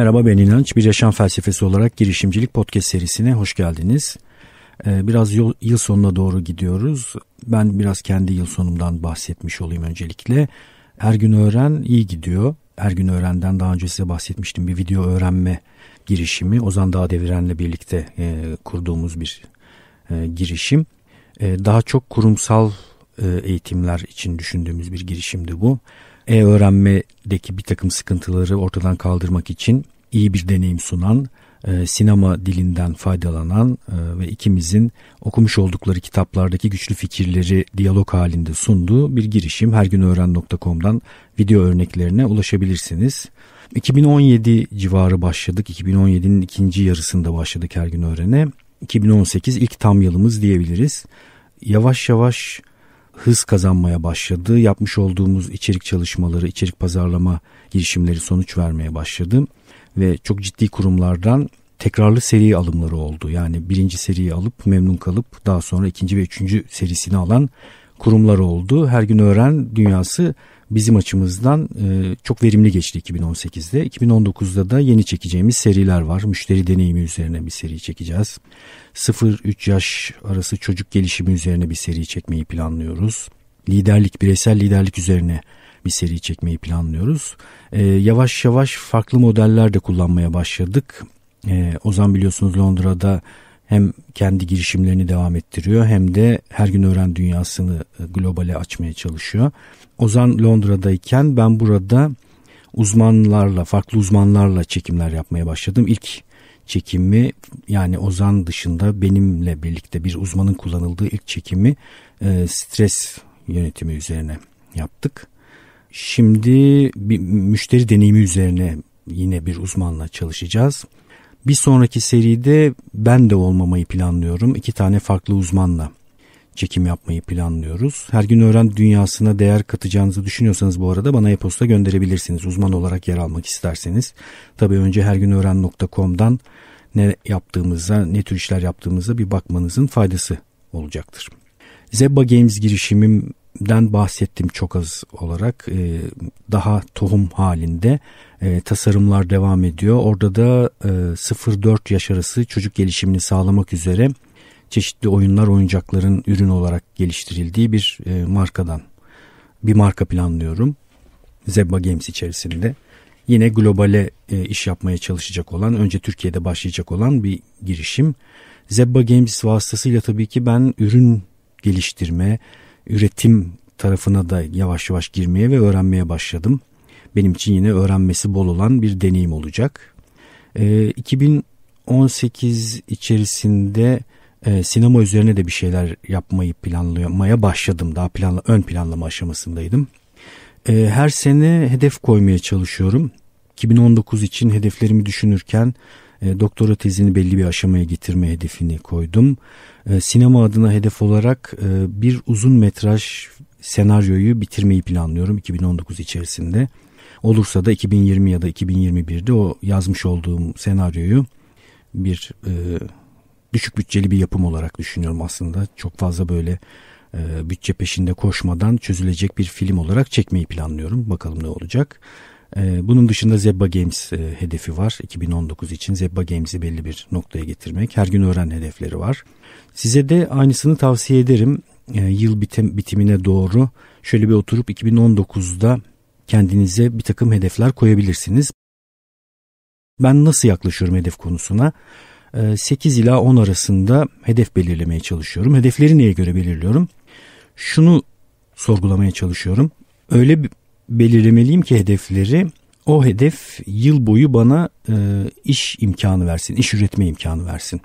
Merhaba ben İnanç. Bir Yaşam Felsefesi olarak girişimcilik podcast serisine hoş geldiniz. Ee, biraz yol, yıl sonuna doğru gidiyoruz. Ben biraz kendi yıl sonumdan bahsetmiş olayım öncelikle. Her gün öğren iyi gidiyor. Her gün öğrenden daha önce size bahsetmiştim bir video öğrenme girişimi. Ozan Dağdeviren'le birlikte e, kurduğumuz bir e, girişim. E, daha çok kurumsal eğitimler için düşündüğümüz bir girişimdi bu e-öğrenmedeki bir takım sıkıntıları ortadan kaldırmak için iyi bir deneyim sunan, e, sinema dilinden faydalanan e, ve ikimizin okumuş oldukları kitaplardaki güçlü fikirleri diyalog halinde sunduğu bir girişim. Hergünöğren.com'dan video örneklerine ulaşabilirsiniz. 2017 civarı başladık. 2017'nin ikinci yarısında başladık Her Gün Öğren'e. 2018 ilk tam yılımız diyebiliriz. Yavaş yavaş hız kazanmaya başladı. Yapmış olduğumuz içerik çalışmaları, içerik pazarlama girişimleri sonuç vermeye başladı ve çok ciddi kurumlardan tekrarlı seri alımları oldu. Yani birinci seriyi alıp memnun kalıp daha sonra ikinci ve üçüncü serisini alan kurumlar oldu. Her gün öğren dünyası bizim açımızdan e, çok verimli geçti 2018'de. 2019'da da yeni çekeceğimiz seriler var. Müşteri deneyimi üzerine bir seri çekeceğiz. 0-3 yaş arası çocuk gelişimi üzerine bir seri çekmeyi planlıyoruz. Liderlik, bireysel liderlik üzerine bir seri çekmeyi planlıyoruz. E, yavaş yavaş farklı modeller de kullanmaya başladık. E, Ozan biliyorsunuz Londra'da hem kendi girişimlerini devam ettiriyor hem de her gün öğren dünyasını globale açmaya çalışıyor. Ozan Londra'dayken ben burada uzmanlarla, farklı uzmanlarla çekimler yapmaya başladım. İlk çekimi yani Ozan dışında benimle birlikte bir uzmanın kullanıldığı ilk çekimi e, stres yönetimi üzerine yaptık. Şimdi bir müşteri deneyimi üzerine yine bir uzmanla çalışacağız. Bir sonraki seride ben de olmamayı planlıyorum. İki tane farklı uzmanla çekim yapmayı planlıyoruz. Her gün öğren dünyasına değer katacağınızı düşünüyorsanız bu arada bana e-posta gönderebilirsiniz. Uzman olarak yer almak isterseniz. Tabii önce hergunöğren.com'dan ne yaptığımıza, ne tür işler yaptığımıza bir bakmanızın faydası olacaktır. Zebba Games girişimimden bahsettim çok az olarak. Ee, daha tohum halinde e, tasarımlar devam ediyor. Orada da 0-4 e, yaş arası çocuk gelişimini sağlamak üzere çeşitli oyunlar oyuncakların ürün olarak geliştirildiği bir e, markadan bir marka planlıyorum. Zebba Games içerisinde. Yine globale e, iş yapmaya çalışacak olan, önce Türkiye'de başlayacak olan bir girişim. Zebba Games vasıtasıyla tabii ki ben ürün geliştirme, üretim tarafına da yavaş yavaş girmeye ve öğrenmeye başladım. Benim için yine öğrenmesi bol olan bir deneyim olacak. E, 2018 içerisinde e, sinema üzerine de bir şeyler yapmayı planlamaya başladım. Daha planla, ön planlama aşamasındaydım. E, her sene hedef koymaya çalışıyorum. 2019 için hedeflerimi düşünürken e, doktora tezini belli bir aşamaya getirme hedefini koydum. E, sinema adına hedef olarak e, bir uzun metraj senaryoyu bitirmeyi planlıyorum 2019 içerisinde. Olursa da 2020 ya da 2021'de o yazmış olduğum senaryoyu bir e, düşük bütçeli bir yapım olarak düşünüyorum aslında. Çok fazla böyle e, bütçe peşinde koşmadan çözülecek bir film olarak çekmeyi planlıyorum. Bakalım ne olacak. E, bunun dışında Zebba Games e, hedefi var. 2019 için Zebba Games'i belli bir noktaya getirmek. Her gün öğren hedefleri var. Size de aynısını tavsiye ederim. E, yıl bitim, bitimine doğru şöyle bir oturup 2019'da kendinize bir takım hedefler koyabilirsiniz. Ben nasıl yaklaşıyorum hedef konusuna? 8 ee, ila 10 arasında hedef belirlemeye çalışıyorum. Hedefleri neye göre belirliyorum? Şunu sorgulamaya çalışıyorum. Öyle belirlemeliyim ki hedefleri o hedef yıl boyu bana e, iş imkanı versin, iş üretme imkanı versin.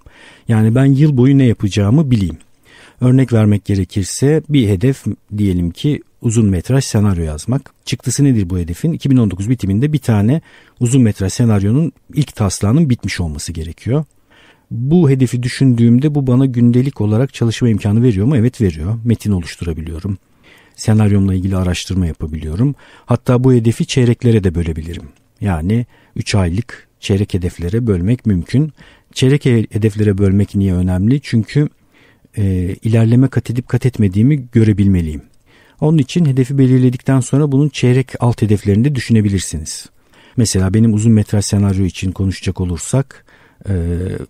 Yani ben yıl boyu ne yapacağımı bileyim. Örnek vermek gerekirse bir hedef diyelim ki uzun metraj senaryo yazmak. Çıktısı nedir bu hedefin? 2019 bitiminde bir tane uzun metraj senaryonun ilk taslağının bitmiş olması gerekiyor. Bu hedefi düşündüğümde bu bana gündelik olarak çalışma imkanı veriyor mu? Evet veriyor. Metin oluşturabiliyorum. Senaryomla ilgili araştırma yapabiliyorum. Hatta bu hedefi çeyreklere de bölebilirim. Yani 3 aylık çeyrek hedeflere bölmek mümkün. Çeyrek hedeflere bölmek niye önemli? Çünkü e, ilerleme kat edip kat etmediğimi görebilmeliyim. Onun için hedefi belirledikten sonra bunun çeyrek alt hedeflerini de düşünebilirsiniz. Mesela benim uzun metraj senaryo için konuşacak olursak e,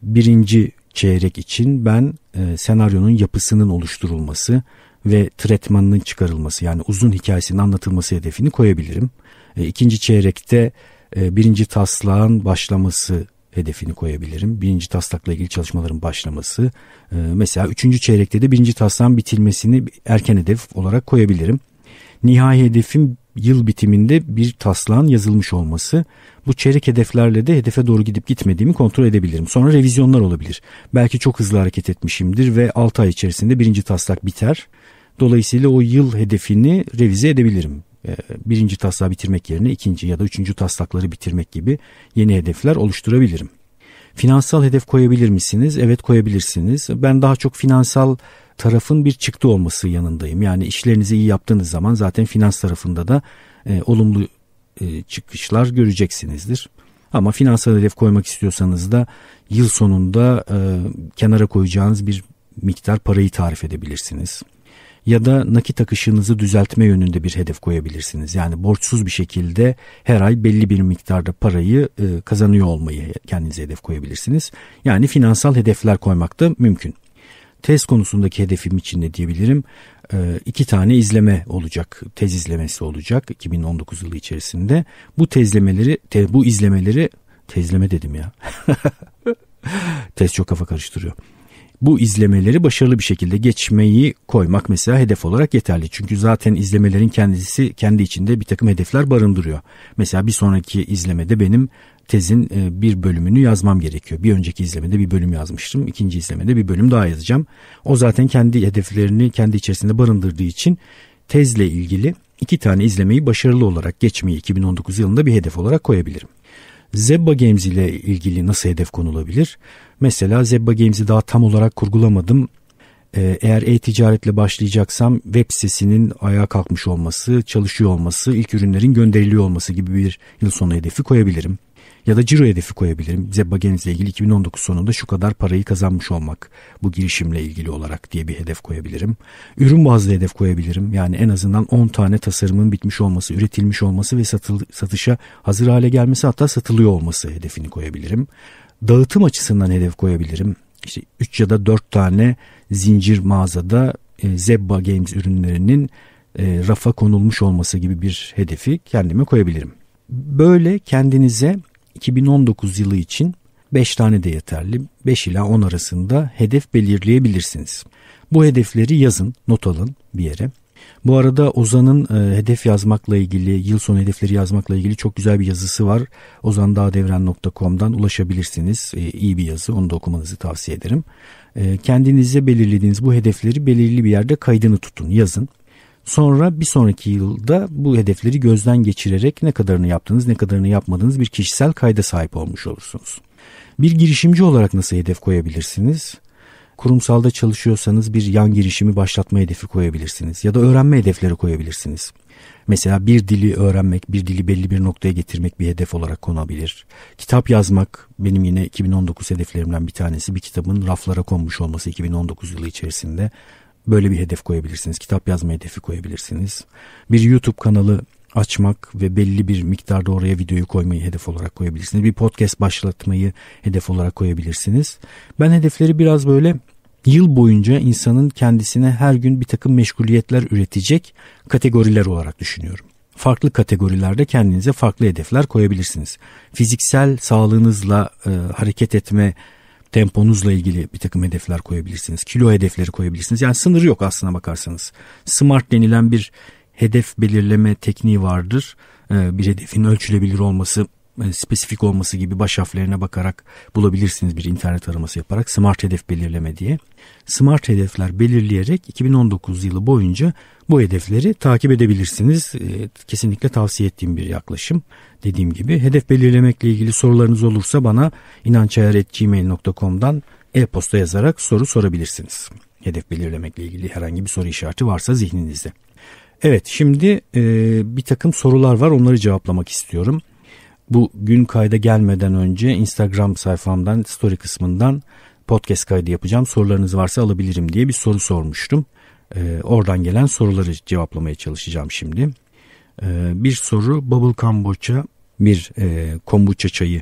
birinci çeyrek için ben e, senaryonun yapısının oluşturulması ve tretmanının çıkarılması yani uzun hikayesinin anlatılması hedefini koyabilirim. E, ikinci çeyrekte birinci taslağın başlaması hedefini koyabilirim. Birinci taslakla ilgili çalışmaların başlaması. Mesela üçüncü çeyrekte de birinci taslağın bitirmesini erken hedef olarak koyabilirim. Nihai hedefim yıl bitiminde bir taslağın yazılmış olması bu çeyrek hedeflerle de hedefe doğru gidip gitmediğimi kontrol edebilirim. Sonra revizyonlar olabilir. Belki çok hızlı hareket etmişimdir ve 6 ay içerisinde birinci taslak biter. Dolayısıyla o yıl hedefini revize edebilirim. Ee, birinci taslağı bitirmek yerine ikinci ya da üçüncü taslakları bitirmek gibi yeni hedefler oluşturabilirim. Finansal hedef koyabilir misiniz? Evet koyabilirsiniz. Ben daha çok finansal tarafın bir çıktı olması yanındayım. Yani işlerinizi iyi yaptığınız zaman zaten finans tarafında da e, olumlu e, çıkışlar göreceksinizdir. Ama finansal hedef koymak istiyorsanız da yıl sonunda e, kenara koyacağınız bir miktar parayı tarif edebilirsiniz. Ya da nakit akışınızı düzeltme yönünde bir hedef koyabilirsiniz. Yani borçsuz bir şekilde her ay belli bir miktarda parayı e, kazanıyor olmayı kendinize hedef koyabilirsiniz. Yani finansal hedefler koymak da mümkün tez konusundaki hedefim için de diyebilirim ee, iki tane izleme olacak. Tez izlemesi olacak 2019 yılı içerisinde. Bu tezlemeleri, te, bu izlemeleri tezleme dedim ya. tez çok kafa karıştırıyor. Bu izlemeleri başarılı bir şekilde geçmeyi koymak mesela hedef olarak yeterli. Çünkü zaten izlemelerin kendisi kendi içinde bir takım hedefler barındırıyor. Mesela bir sonraki izlemede benim tezin e, bir bölümünü yazmam gerekiyor. Bir önceki izlemede bir bölüm yazmıştım. ikinci izlemede bir bölüm daha yazacağım. O zaten kendi hedeflerini kendi içerisinde barındırdığı için tezle ilgili iki tane izlemeyi başarılı olarak geçmeyi 2019 yılında bir hedef olarak koyabilirim. Zebba Games ile ilgili nasıl hedef konulabilir? Mesela Zebba Games'i daha tam olarak kurgulamadım. E, eğer e-ticaretle başlayacaksam web sitesinin ayağa kalkmış olması, çalışıyor olması, ilk ürünlerin gönderiliyor olması gibi bir yıl sonu hedefi koyabilirim. Ya da ciro hedefi koyabilirim. Bize ile ilgili 2019 sonunda şu kadar parayı kazanmış olmak bu girişimle ilgili olarak diye bir hedef koyabilirim. Ürün bazlı hedef koyabilirim. Yani en azından 10 tane tasarımın bitmiş olması, üretilmiş olması ve satıl, satışa hazır hale gelmesi hatta satılıyor olması hedefini koyabilirim. Dağıtım açısından hedef koyabilirim. İşte 3 ya da 4 tane zincir mağazada e, Zebba Games ürünlerinin e, rafa konulmuş olması gibi bir hedefi kendime koyabilirim. Böyle kendinize 2019 yılı için 5 tane de yeterli. 5 ila 10 arasında hedef belirleyebilirsiniz. Bu hedefleri yazın, not alın bir yere. Bu arada Ozan'ın e, hedef yazmakla ilgili, yıl sonu hedefleri yazmakla ilgili çok güzel bir yazısı var. ozandağdevren.com'dan ulaşabilirsiniz. E, iyi bir yazı, onu da okumanızı tavsiye ederim. E, kendinize belirlediğiniz bu hedefleri belirli bir yerde kaydını tutun, yazın. Sonra bir sonraki yılda bu hedefleri gözden geçirerek ne kadarını yaptınız, ne kadarını yapmadınız bir kişisel kayda sahip olmuş olursunuz. Bir girişimci olarak nasıl hedef koyabilirsiniz? Kurumsalda çalışıyorsanız bir yan girişimi başlatma hedefi koyabilirsiniz ya da öğrenme hedefleri koyabilirsiniz. Mesela bir dili öğrenmek, bir dili belli bir noktaya getirmek bir hedef olarak konabilir. Kitap yazmak benim yine 2019 hedeflerimden bir tanesi. Bir kitabın raflara konmuş olması 2019 yılı içerisinde Böyle bir hedef koyabilirsiniz. Kitap yazma hedefi koyabilirsiniz. Bir YouTube kanalı açmak ve belli bir miktarda oraya videoyu koymayı hedef olarak koyabilirsiniz. Bir podcast başlatmayı hedef olarak koyabilirsiniz. Ben hedefleri biraz böyle yıl boyunca insanın kendisine her gün bir takım meşguliyetler üretecek kategoriler olarak düşünüyorum. Farklı kategorilerde kendinize farklı hedefler koyabilirsiniz. Fiziksel sağlığınızla e, hareket etme temponuzla ilgili bir takım hedefler koyabilirsiniz. Kilo hedefleri koyabilirsiniz. Yani sınır yok aslına bakarsanız. Smart denilen bir hedef belirleme tekniği vardır. Ee, bir hedefin ölçülebilir olması e, spesifik olması gibi baş harflerine bakarak bulabilirsiniz bir internet araması yaparak smart hedef belirleme diye. Smart hedefler belirleyerek 2019 yılı boyunca bu hedefleri takip edebilirsiniz. E, kesinlikle tavsiye ettiğim bir yaklaşım. Dediğim gibi hedef belirlemekle ilgili sorularınız olursa bana inançayar.gmail.com'dan e-posta yazarak soru sorabilirsiniz. Hedef belirlemekle ilgili herhangi bir soru işareti varsa zihninizde. Evet şimdi e, bir takım sorular var onları cevaplamak istiyorum. Bu gün kayda gelmeden önce Instagram sayfamdan story kısmından podcast kaydı yapacağım. Sorularınız varsa alabilirim diye bir soru sormuştum. Ee, oradan gelen soruları cevaplamaya çalışacağım şimdi. Ee, bir soru Bubble Kombucha bir e, kombucha çayı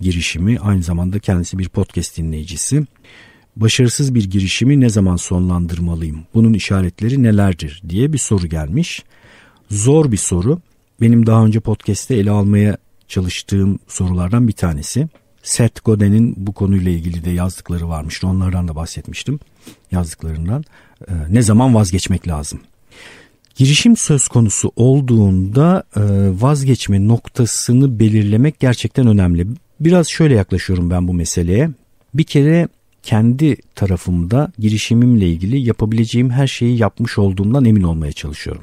girişimi. Aynı zamanda kendisi bir podcast dinleyicisi. Başarısız bir girişimi ne zaman sonlandırmalıyım? Bunun işaretleri nelerdir diye bir soru gelmiş. Zor bir soru. Benim daha önce podcast'te ele almaya çalıştığım sorulardan bir tanesi. Seth Godin'in bu konuyla ilgili de yazdıkları varmış. Onlardan da bahsetmiştim yazdıklarından. E, ne zaman vazgeçmek lazım? Girişim söz konusu olduğunda e, vazgeçme noktasını belirlemek gerçekten önemli. Biraz şöyle yaklaşıyorum ben bu meseleye. Bir kere kendi tarafımda girişimimle ilgili yapabileceğim her şeyi yapmış olduğumdan emin olmaya çalışıyorum.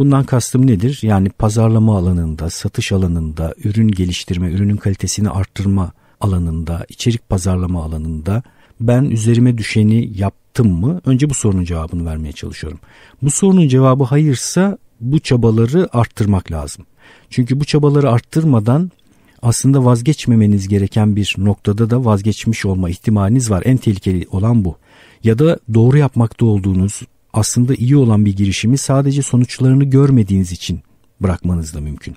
Bundan kastım nedir? Yani pazarlama alanında, satış alanında, ürün geliştirme, ürünün kalitesini arttırma alanında, içerik pazarlama alanında ben üzerime düşeni yaptım mı? Önce bu sorunun cevabını vermeye çalışıyorum. Bu sorunun cevabı hayırsa bu çabaları arttırmak lazım. Çünkü bu çabaları arttırmadan aslında vazgeçmemeniz gereken bir noktada da vazgeçmiş olma ihtimaliniz var. En tehlikeli olan bu. Ya da doğru yapmakta olduğunuz aslında iyi olan bir girişimi sadece sonuçlarını görmediğiniz için bırakmanız da mümkün.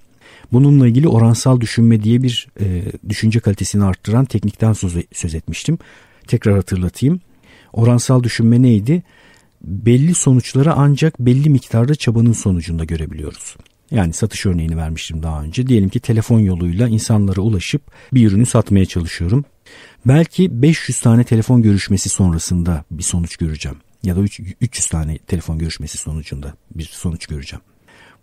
Bununla ilgili oransal düşünme diye bir e, düşünce kalitesini arttıran teknikten söz, söz etmiştim. Tekrar hatırlatayım. Oransal düşünme neydi? Belli sonuçları ancak belli miktarda çabanın sonucunda görebiliyoruz. Yani satış örneğini vermiştim daha önce. Diyelim ki telefon yoluyla insanlara ulaşıp bir ürünü satmaya çalışıyorum. Belki 500 tane telefon görüşmesi sonrasında bir sonuç göreceğim ya da 300 tane telefon görüşmesi sonucunda bir sonuç göreceğim.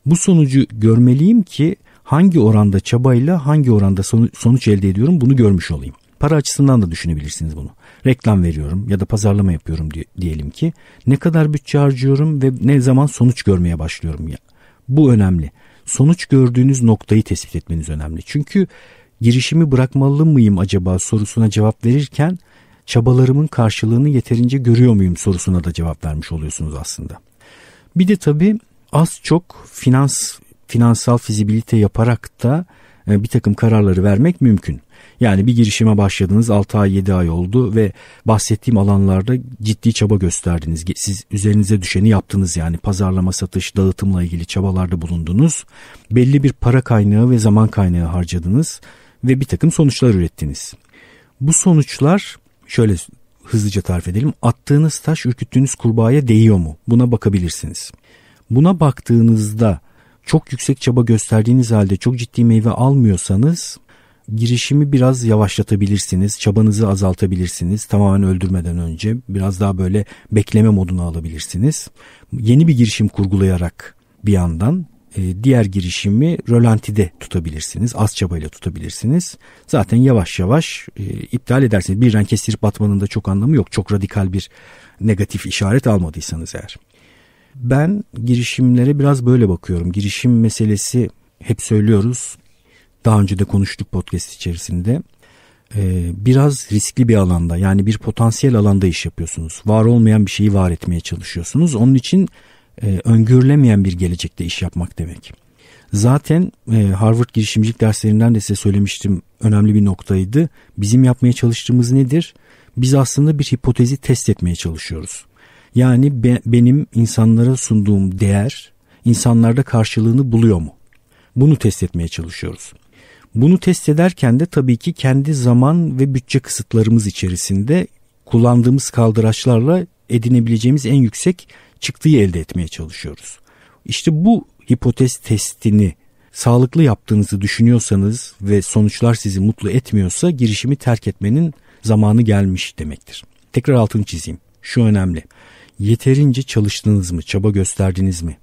Bu sonucu görmeliyim ki hangi oranda çabayla hangi oranda sonuç elde ediyorum bunu görmüş olayım. Para açısından da düşünebilirsiniz bunu. Reklam veriyorum ya da pazarlama yapıyorum diyelim ki ne kadar bütçe harcıyorum ve ne zaman sonuç görmeye başlıyorum ya. Bu önemli. Sonuç gördüğünüz noktayı tespit etmeniz önemli. Çünkü girişimi bırakmalı mıyım acaba sorusuna cevap verirken çabalarımın karşılığını yeterince görüyor muyum sorusuna da cevap vermiş oluyorsunuz aslında. Bir de tabii az çok finans finansal fizibilite yaparak da e, bir takım kararları vermek mümkün. Yani bir girişime başladınız 6 ay 7 ay oldu ve bahsettiğim alanlarda ciddi çaba gösterdiniz. Siz üzerinize düşeni yaptınız yani pazarlama satış dağıtımla ilgili çabalarda bulundunuz. Belli bir para kaynağı ve zaman kaynağı harcadınız ve bir takım sonuçlar ürettiniz. Bu sonuçlar şöyle hızlıca tarif edelim. Attığınız taş ürküttüğünüz kurbağaya değiyor mu? Buna bakabilirsiniz. Buna baktığınızda çok yüksek çaba gösterdiğiniz halde çok ciddi meyve almıyorsanız girişimi biraz yavaşlatabilirsiniz. Çabanızı azaltabilirsiniz. Tamamen öldürmeden önce biraz daha böyle bekleme moduna alabilirsiniz. Yeni bir girişim kurgulayarak bir yandan e, diğer girişimi rölantide tutabilirsiniz. Az çabayla tutabilirsiniz. Zaten yavaş yavaş e, iptal edersiniz. Birden kestirip atmanın da çok anlamı yok. Çok radikal bir negatif işaret almadıysanız eğer. Ben girişimlere biraz böyle bakıyorum. Girişim meselesi hep söylüyoruz. Daha önce de konuştuk podcast içerisinde. E, biraz riskli bir alanda yani bir potansiyel alanda iş yapıyorsunuz. Var olmayan bir şeyi var etmeye çalışıyorsunuz. Onun için e, öngörülemeyen bir gelecekte iş yapmak demek. Zaten e, Harvard girişimcilik derslerinden de size söylemiştim önemli bir noktaydı. Bizim yapmaya çalıştığımız nedir? Biz aslında bir hipotezi test etmeye çalışıyoruz. Yani be, benim insanlara sunduğum değer insanlarda karşılığını buluyor mu? Bunu test etmeye çalışıyoruz. Bunu test ederken de tabii ki kendi zaman ve bütçe kısıtlarımız içerisinde kullandığımız kaldıraçlarla edinebileceğimiz en yüksek çıktıyı elde etmeye çalışıyoruz. İşte bu hipotez testini sağlıklı yaptığınızı düşünüyorsanız ve sonuçlar sizi mutlu etmiyorsa girişimi terk etmenin zamanı gelmiş demektir. Tekrar altını çizeyim. Şu önemli. Yeterince çalıştınız mı? Çaba gösterdiniz mi?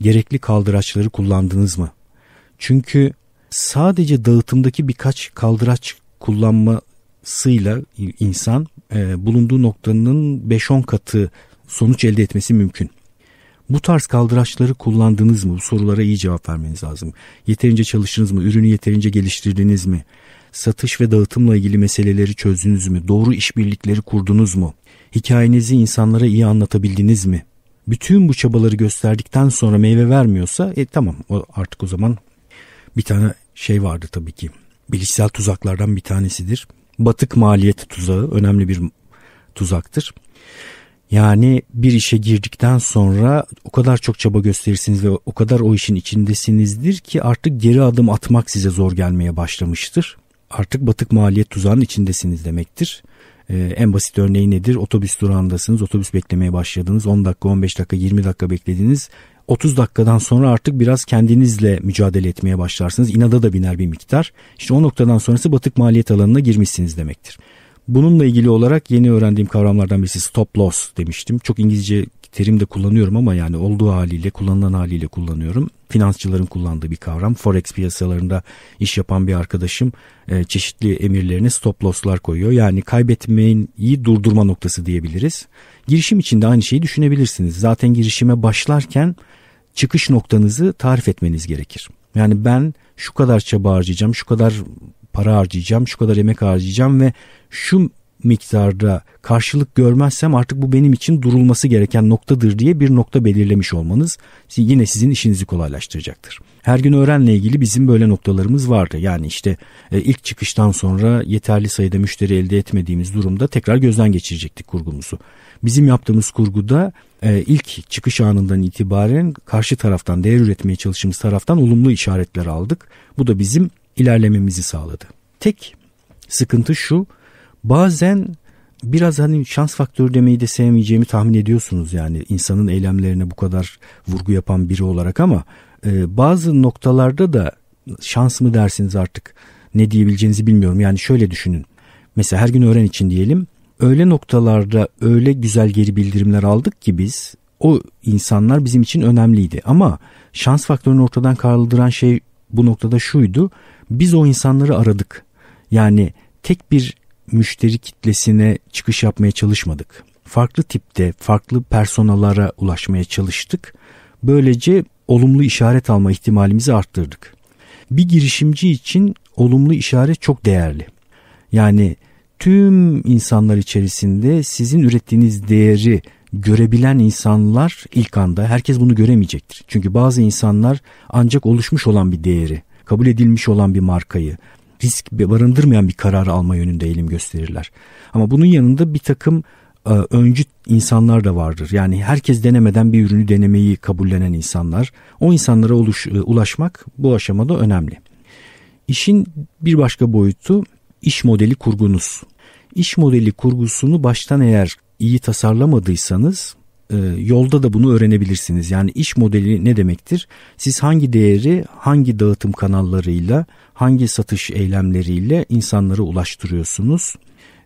Gerekli kaldıraçları kullandınız mı? Çünkü sadece dağıtımdaki birkaç kaldıraç kullanmasıyla insan e, bulunduğu noktanın 5-10 katı sonuç elde etmesi mümkün. Bu tarz kaldıraçları kullandınız mı? Bu sorulara iyi cevap vermeniz lazım. Yeterince çalıştınız mı? Ürünü yeterince geliştirdiniz mi? Satış ve dağıtımla ilgili meseleleri çözdünüz mü? Doğru işbirlikleri kurdunuz mu? Hikayenizi insanlara iyi anlatabildiniz mi? Bütün bu çabaları gösterdikten sonra meyve vermiyorsa e tamam o artık o zaman bir tane şey vardı tabii ki. Bilişsel tuzaklardan bir tanesidir. Batık maliyeti tuzağı önemli bir tuzaktır. Yani bir işe girdikten sonra o kadar çok çaba gösterirsiniz ve o kadar o işin içindesinizdir ki artık geri adım atmak size zor gelmeye başlamıştır. Artık batık maliyet tuzağının içindesiniz demektir. Ee, en basit örneği nedir? Otobüs durağındasınız, otobüs beklemeye başladınız. 10 dakika, 15 dakika, 20 dakika beklediniz. 30 dakikadan sonra artık biraz kendinizle mücadele etmeye başlarsınız. İnada da biner bir miktar. İşte o noktadan sonrası batık maliyet alanına girmişsiniz demektir. Bununla ilgili olarak yeni öğrendiğim kavramlardan birisi stop loss demiştim. Çok İngilizce terim de kullanıyorum ama yani olduğu haliyle kullanılan haliyle kullanıyorum. Finansçıların kullandığı bir kavram. Forex piyasalarında iş yapan bir arkadaşım e, çeşitli emirlerine stop loss'lar koyuyor. Yani kaybetmeyi durdurma noktası diyebiliriz. Girişim için de aynı şeyi düşünebilirsiniz. Zaten girişime başlarken çıkış noktanızı tarif etmeniz gerekir. Yani ben şu kadar çaba harcayacağım, şu kadar para harcayacağım, şu kadar yemek harcayacağım ve şu miktarda karşılık görmezsem artık bu benim için durulması gereken noktadır diye bir nokta belirlemiş olmanız yine sizin işinizi kolaylaştıracaktır. Her gün öğrenle ilgili bizim böyle noktalarımız vardı. Yani işte e, ilk çıkıştan sonra yeterli sayıda müşteri elde etmediğimiz durumda tekrar gözden geçirecektik kurgumuzu. Bizim yaptığımız kurguda e, ilk çıkış anından itibaren karşı taraftan değer üretmeye çalıştığımız taraftan olumlu işaretler aldık. Bu da bizim ilerlememizi sağladı. Tek sıkıntı şu bazen biraz hani şans faktörü demeyi de sevmeyeceğimi tahmin ediyorsunuz yani insanın eylemlerine bu kadar vurgu yapan biri olarak ama e, bazı noktalarda da şans mı dersiniz artık ne diyebileceğinizi bilmiyorum yani şöyle düşünün mesela her gün öğren için diyelim öyle noktalarda öyle güzel geri bildirimler aldık ki biz o insanlar bizim için önemliydi ama şans faktörünü ortadan kaldıran şey bu noktada şuydu. Biz o insanları aradık. Yani tek bir müşteri kitlesine çıkış yapmaya çalışmadık. Farklı tipte, farklı personalara ulaşmaya çalıştık. Böylece olumlu işaret alma ihtimalimizi arttırdık. Bir girişimci için olumlu işaret çok değerli. Yani tüm insanlar içerisinde sizin ürettiğiniz değeri görebilen insanlar ilk anda herkes bunu göremeyecektir. Çünkü bazı insanlar ancak oluşmuş olan bir değeri, kabul edilmiş olan bir markayı, risk barındırmayan bir kararı alma yönünde eğilim gösterirler. Ama bunun yanında bir takım e, öncü insanlar da vardır. Yani herkes denemeden bir ürünü denemeyi kabullenen insanlar. O insanlara oluş, e, ulaşmak bu aşamada önemli. İşin bir başka boyutu iş modeli kurgunuz. İş modeli kurgusunu baştan eğer iyi tasarlamadıysanız e, yolda da bunu öğrenebilirsiniz. Yani iş modeli ne demektir? Siz hangi değeri hangi dağıtım kanallarıyla, hangi satış eylemleriyle insanlara ulaştırıyorsunuz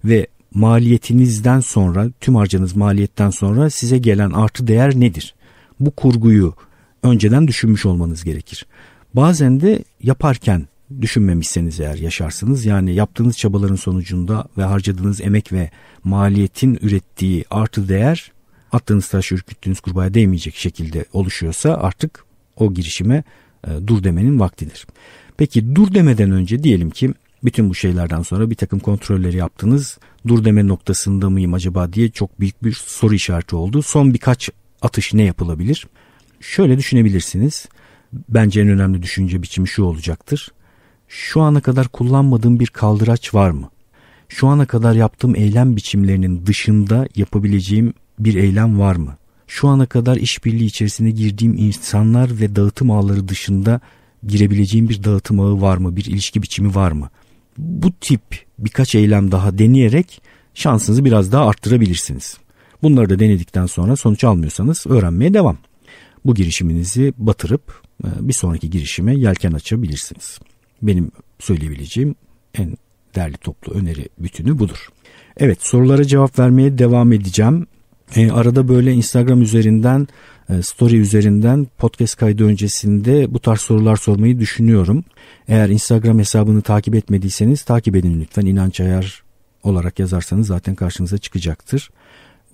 ve maliyetinizden sonra, tüm harcanız maliyetten sonra size gelen artı değer nedir? Bu kurguyu önceden düşünmüş olmanız gerekir. Bazen de yaparken düşünmemişseniz eğer yaşarsınız. Yani yaptığınız çabaların sonucunda ve harcadığınız emek ve maliyetin ürettiği artı değer attığınız taş ürküttüğünüz kurbağaya değmeyecek şekilde oluşuyorsa artık o girişime e, dur demenin vaktidir. Peki dur demeden önce diyelim ki bütün bu şeylerden sonra bir takım kontrolleri yaptınız. Dur deme noktasında mıyım acaba diye çok büyük bir soru işareti oldu. Son birkaç atış ne yapılabilir? Şöyle düşünebilirsiniz. Bence en önemli düşünce biçimi şu olacaktır şu ana kadar kullanmadığım bir kaldıraç var mı? Şu ana kadar yaptığım eylem biçimlerinin dışında yapabileceğim bir eylem var mı? Şu ana kadar işbirliği içerisine girdiğim insanlar ve dağıtım ağları dışında girebileceğim bir dağıtım ağı var mı? Bir ilişki biçimi var mı? Bu tip birkaç eylem daha deneyerek şansınızı biraz daha arttırabilirsiniz. Bunları da denedikten sonra sonuç almıyorsanız öğrenmeye devam. Bu girişiminizi batırıp e, bir sonraki girişime yelken açabilirsiniz. Benim söyleyebileceğim en değerli toplu öneri bütünü budur. Evet sorulara cevap vermeye devam edeceğim. E, arada böyle Instagram üzerinden, e, story üzerinden podcast kaydı öncesinde bu tarz sorular sormayı düşünüyorum. Eğer Instagram hesabını takip etmediyseniz takip edin lütfen. İnanç Ayar olarak yazarsanız zaten karşınıza çıkacaktır.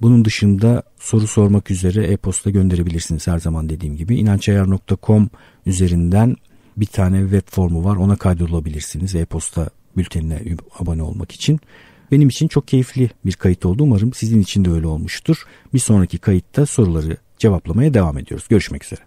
Bunun dışında soru sormak üzere e-posta gönderebilirsiniz her zaman dediğim gibi. inançayar.com üzerinden bir tane web formu var. Ona kaydolabilirsiniz e-posta bültenine abone olmak için. Benim için çok keyifli bir kayıt oldu. Umarım sizin için de öyle olmuştur. Bir sonraki kayıtta soruları cevaplamaya devam ediyoruz. Görüşmek üzere.